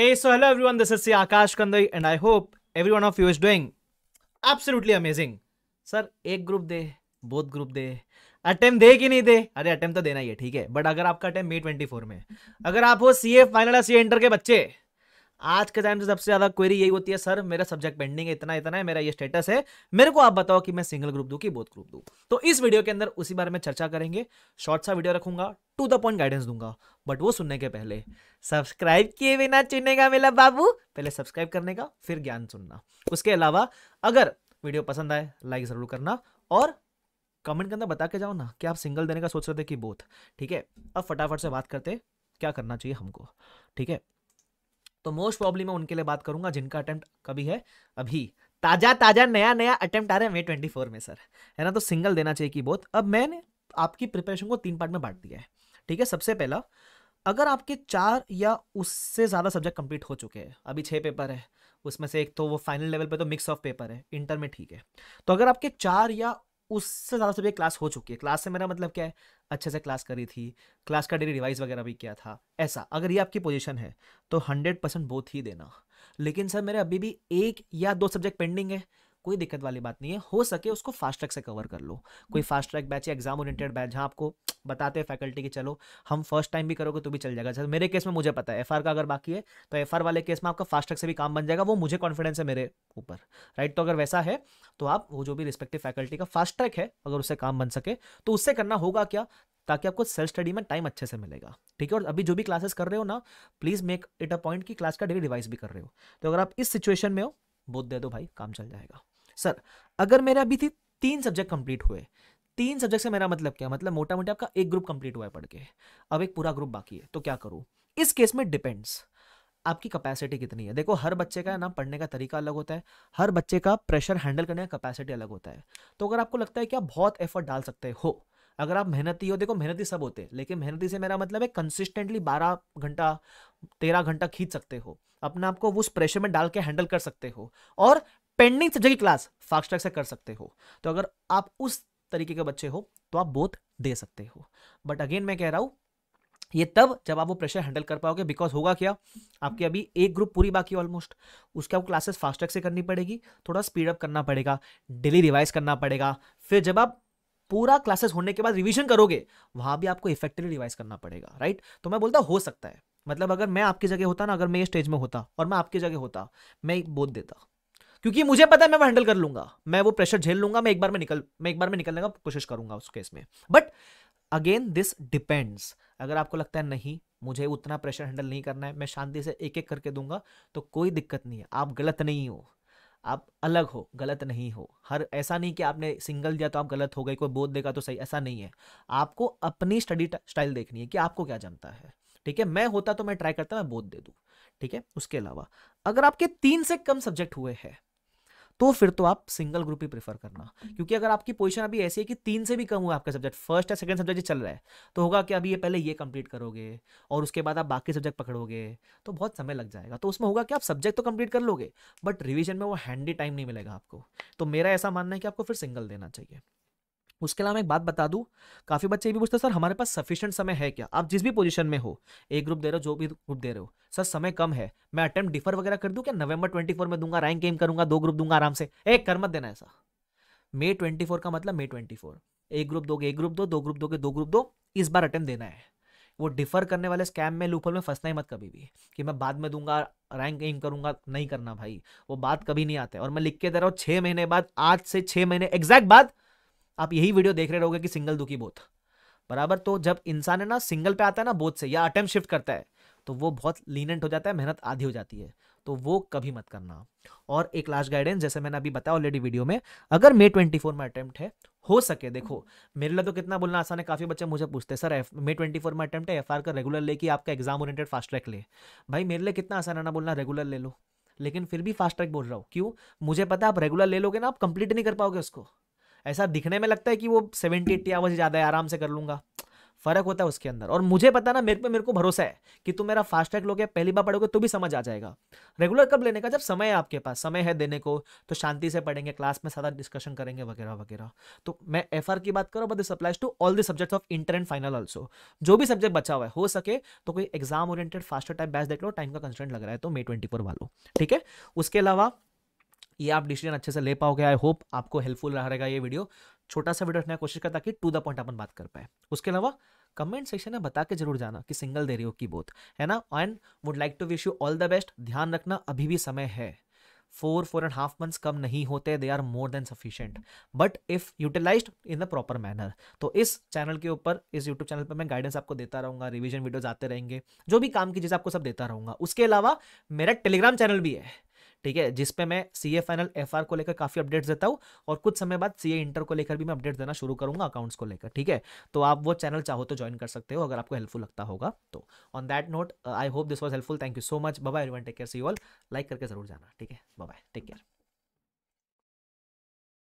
Hey, so hello everyone, this is C. Akash Kandai and I hope every one of you is doing absolutely amazing. Sir, एक group दे both group दे attempt दे कि नहीं दे अरे attempt तो देना ही है ठीक है बट अगर आपका अटेम्प्ट मे 24 में अगर आप हो सी ए फाइनल या सी इंटर के बच्चे आज के टाइम से सबसे ज्यादा क्वेरी यही होती है सर मेरा सब्जेक्ट पेंडिंग है इतना इतना है मेरा ये स्टेटस है मेरे को आप बताओ कि मैं सिंगल ग्रुप दू कि बोथ ग्रुप दू तो इस वीडियो के अंदर उसी बारे में चर्चा करेंगे शॉर्ट सा वीडियो रखूंगा टू द पॉइंट गाइडेंस दूंगा बट वो सुनने के पहले सब्सक्राइब किए बिना चुनेगा का मेरा बाबू पहले सब्सक्राइब करने का फिर ज्ञान सुनना उसके अलावा अगर वीडियो पसंद आए लाइक जरूर करना और कमेंट के अंदर बता के जाओ ना कि आप सिंगल देने का सोच रहे थे कि बोथ ठीक है अब फटाफट से बात करते क्या करना चाहिए हमको ठीक है तो मोस्ट प्रॉब्लम मैं उनके लिए बात करूंगा जिनका अटेम्प्ट कभी है अभी ताजा ताजा नया नया अटेम्प्ट आ रहा है मे ट्वेंटी फोर में सर है ना तो सिंगल देना चाहिए की बहुत अब मैंने आपकी प्रिपरेशन को तीन पार्ट में बांट दिया है ठीक है सबसे पहला अगर आपके चार या उससे ज़्यादा सब्जेक्ट कंप्लीट हो चुके हैं अभी छः पेपर है उसमें से एक तो वो फाइनल लेवल पे तो मिक्स ऑफ पेपर है इंटर में ठीक है तो अगर आपके चार या उससे ज़्यादा सभी तो क्लास हो चुकी है क्लास से मेरा मतलब क्या है अच्छे से क्लास करी थी क्लास का डेली रिवाइज वगैरह भी किया था ऐसा अगर ये आपकी पोजीशन है तो हंड्रेड परसेंट बोथ ही देना लेकिन सर मेरे अभी भी एक या दो सब्जेक्ट पेंडिंग है कोई दिक्कत वाली बात नहीं है हो सके उसको फास्ट ट्रैक से कवर कर लो कोई फास्ट ट्रैक बैच या एग्जाम ओरिएंटेड बैच जहाँ आपको बताते हैं फैकल्टी की चलो हम फर्स्ट टाइम भी करोगे तो भी चल जाएगा जैसे मेरे केस में मुझे पता है एफ का अगर बाकी है तो एफ वाले केस में आपका फास्ट ट्रैक से भी काम बन जाएगा वो मुझे कॉन्फिडेंस है मेरे ऊपर राइट तो अगर वैसा है तो आप वो जो भी रिस्पेक्टिव फैकल्टी का फास्ट ट्रैक है अगर उससे काम बन सके तो उससे करना होगा क्या ताकि आपको सेल्फ स्टडी में टाइम अच्छे से मिलेगा ठीक है और अभी जो भी क्लासेस कर रहे हो ना please make it a point कि क्लास का डेली रिवाइज भी कर रहे हो तो अगर आप इस सिचुएशन में हो बोध दे दो भाई काम चल जाएगा सर अगर मेरा अभी थी तीन सब्जेक्ट कंप्लीट हुए तीन सब्जेक्ट से मेरा मतलब क्या मतलब मोटा मोटा आपका एक ग्रुप कंप्लीट हुआ है पढ़ के अब एक पूरा ग्रुप बाकी है तो क्या करूँ इस केस में डिपेंड्स आपकी कैपेसिटी कितनी है देखो हर बच्चे का ना पढ़ने का तरीका अलग होता है हर बच्चे का प्रेशर हैंडल करने का कैपेसिटी अलग होता है तो अगर आपको लगता है कि आप बहुत एफर्ट डाल सकते हो अगर आप मेहनती हो देखो मेहनती सब होते हैं लेकिन मेहनती से मेरा मतलब है कंसिस्टेंटली बारह घंटा तेरह घंटा खींच सकते हो अपने आप को उस प्रेशर में डाल के हैंडल कर सकते हो और पेंडिंग सब्जेक्ट की क्लास फास्ट ट्रैक से कर सकते हो तो अगर आप उस तरीके के बच्चे हो तो आप बोथ दे सकते हो बट अगेन मैं कह रहा हूं ये तब जब आप वो प्रेशर हैंडल कर पाओगे बिकॉज होगा क्या आपके अभी एक ग्रुप पूरी बाकी ऑलमोस्ट उसके आपको क्लासेस फास्ट ट्रैक से करनी पड़ेगी थोड़ा स्पीड अप करना पड़ेगा डेली रिवाइज करना पड़ेगा फिर जब आप पूरा क्लासेस होने के बाद रिविजन करोगे वहां भी आपको इफेक्टिवली रिवाइज करना पड़ेगा राइट तो मैं बोलता हो सकता है मतलब अगर मैं आपकी जगह होता ना अगर मैं ये स्टेज में होता और मैं आपकी जगह होता मैं एक बोध देता क्योंकि मुझे पता है मैं वो हैंडल कर लूंगा मैं वो प्रेशर झेल लूंगा मैं एक बार में निकल मैं एक बार में निकलने का कोशिश करूंगा उस केस में बट अगेन दिस डिपेंड्स अगर आपको लगता है नहीं मुझे उतना प्रेशर हैंडल नहीं करना है मैं शांति से एक एक करके दूंगा तो कोई दिक्कत नहीं है आप गलत नहीं हो आप अलग हो गलत नहीं हो हर ऐसा नहीं कि आपने सिंगल दिया तो आप गलत हो गए कोई बोध देगा तो सही ऐसा नहीं है आपको अपनी स्टडी स्टाइल देखनी है कि आपको क्या जमता है ठीक है मैं होता तो मैं ट्राई करता मैं बोध दे दूँ ठीक है उसके अलावा अगर आपके तीन से कम सब्जेक्ट हुए हैं तो फिर तो आप सिंगल ग्रुप ही प्रेफर करना हम्म। क्योंकि अगर आपकी पोजीशन अभी ऐसी है कि तीन से भी कम हुआ आपका सब्जेक्ट फर्स्ट या सेकंड सब्जेक्ट चल रहा है तो होगा कि अभी ये पहले ये कंप्लीट करोगे और उसके बाद आप बाकी सब्जेक्ट पकड़ोगे तो बहुत समय लग जाएगा तो उसमें होगा कि आप सब्जेक्ट तो कंप्लीट कर लोगे बट रिविजन में वो हैंडी टाइम नहीं मिलेगा आपको तो मेरा ऐसा मानना है कि आपको फिर सिंगल देना चाहिए उसके अलावा एक बात बता दूं काफ़ी बच्चे ये भी पूछते हैं सर हमारे पास सफिशिएंट समय है क्या आप जिस भी पोजीशन में हो एक ग्रुप दे रहे हो जो भी ग्रुप दे रहे हो सर समय कम है मैं अटेम्प्ट डिफर वगैरह कर दूं क्या नवंबर 24 में दूंगा रैंक गेम करूंगा दो ग्रुप दूंगा आराम से एक कर मत देना ऐसा मे फोर का मतलब मे फोर एक ग्रुप दोगे एक ग्रुप दो दो ग्रुप दोगे दो ग्रुप दो इस बार अटेम्प्ट देना है वो डिफर करने वाले स्कैम में लूपल में फंसना ही मत कभी भी कि मैं बाद में दूंगा रैंक एम करूंगा नहीं करना भाई वो बात कभी नहीं आते और मैं लिख के दे रहा हूँ छः महीने बाद आज से छः महीने एग्जैक्ट बाद आप यही वीडियो देख रहे रहोगे कि सिंगल दुखी बोथ बराबर तो जब इंसान है ना सिंगल पे आता है ना बोथ से या अटेम्प शिफ्ट करता है तो वो बहुत लीनेंट हो जाता है मेहनत आधी हो जाती है तो वो कभी मत करना और एक लास्ट गाइडेंस जैसे मैंने अभी बताया ऑलरेडी वीडियो में अगर मे ट्वेंटी फोर में अटेम्प्ट है हो सके देखो मेरे लिए तो कितना बोलना आसान है काफ़ी बच्चे मुझे पूछते हैं सर मे ट्वेंटी फोर में अटेम्प्ट है एफ का रेगुलर ले कि आपका एग्जाम ओरिएंटेड फास्ट ट्रैक ले भाई मेरे लिए कितना आसान है ना बोलना रेगुलर ले लो लेकिन फिर भी फास्ट ट्रैक बोल रहा हूँ क्यों मुझे पता आप रेगुलर ले लोगे ना आप कंप्लीट नहीं कर पाओगे उसको ऐसा दिखने में लगता है कि वो सेवेंटी एट्टी आवर्स ज़्यादा है आराम से कर लूँगा फ़र्क होता है उसके अंदर और मुझे पता ना मेरे पे मेरे को भरोसा है कि तुम मेरा फास्ट ट्रैक लोगे पहली बार पढ़ोगे तो भी समझ आ जाएगा रेगुलर कब लेने का जब समय है आपके पास समय है देने को तो शांति से पढ़ेंगे क्लास में सारा डिस्कशन करेंगे वगैरह वगैरह तो मैं एफ की बात करूँ but this applies to all the subjects of inter and final also जो भी सब्जेक्ट बचा हुआ है हो सके तो कोई exam oriented faster type batch देख लो टाइम का कंस्टेंट लग रहा है तो मे ट्वेंटी वालों ठीक है उसके अलावा ये आप डिसीजन अच्छे से ले पाओगे आई होप आपको हेल्पफुल रह रहेगा ये वीडियो छोटा सा वीडियो रखने की कोशिश करता कि टू द पॉइंट अपन बात कर पाए उसके अलावा कमेंट सेक्शन में बता के जरूर जाना कि सिंगल दे रही हो की बोथ है ना and would like to wish you all the best ध्यान रखना अभी भी समय है four four and half months कम नहीं होते they are more than sufficient but if utilise in the proper manner तो इस चैनल के ऊपर इस यूट्यूब चैनल पर मैं गाइडेंस आपको देता रहूंगा रिविजन वीडियोज आते रहेंगे जो भी काम की चीज़ आपको सब देता रहूंगा उसके अलावा मेरा टेलीग्राम चैनल भी है ठीक है जिसपे मैं सी ए फाइनल एफ को लेकर काफ़ी अपडेट्स देता हूँ और कुछ समय बाद सी इंटर को लेकर भी मैं अपडेट देना शुरू करूँगा अकाउंट्स को लेकर ठीक है तो आप वो चैनल चाहो तो ज्वाइन कर सकते हो अगर आपको हेल्पफुल लगता होगा तो on that note I hope this was helpful thank you so much bye everyone take care see all like करके जरूर जाना ठीक है बाय टेक केयर